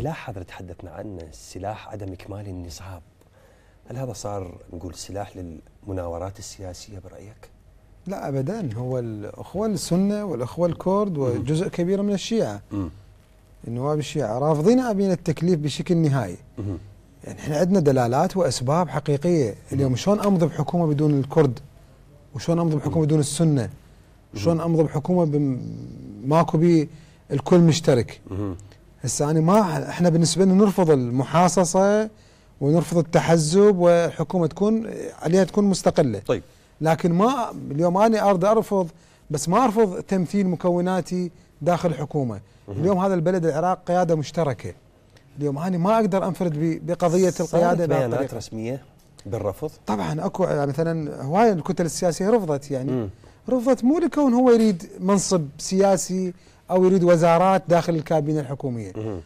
السلاح هذا اللي تحدثنا عنه السلاح عدم إكمال النصاب هل هذا صار نقول سلاح للمناورات السياسية برأيك؟ لا أبدا هو الأخوة السنة والأخوة الكرد وجزء كبير من الشيعة النواب الشيعة رافضين أبين التكليف بشكل نهائي يعني احنا عندنا دلالات وأسباب حقيقية اليوم شلون أمضي بحكومة بدون الكرد وشلون أمضي بحكومة بدون السنة وشلون أمضي بحكومة ماكو بي الكل مشترك هسه انا ما احنا بالنسبه لنا نرفض المحاصصه ونرفض التحزب والحكومه تكون عليها تكون مستقله طيب لكن ما اليوم انا ارض ارفض بس ما ارفض تمثيل مكوناتي داخل الحكومه اليوم هذا البلد العراق قياده مشتركه اليوم انا ما اقدر انفرد بقضيه القياده بيانات رسميه بالرفض طبعا اكو يعني مثلا هواي الكتل السياسيه رفضت يعني م. رفضت مو لكون هو يريد منصب سياسي أو يريد وزارات داخل الكابينة الحكومية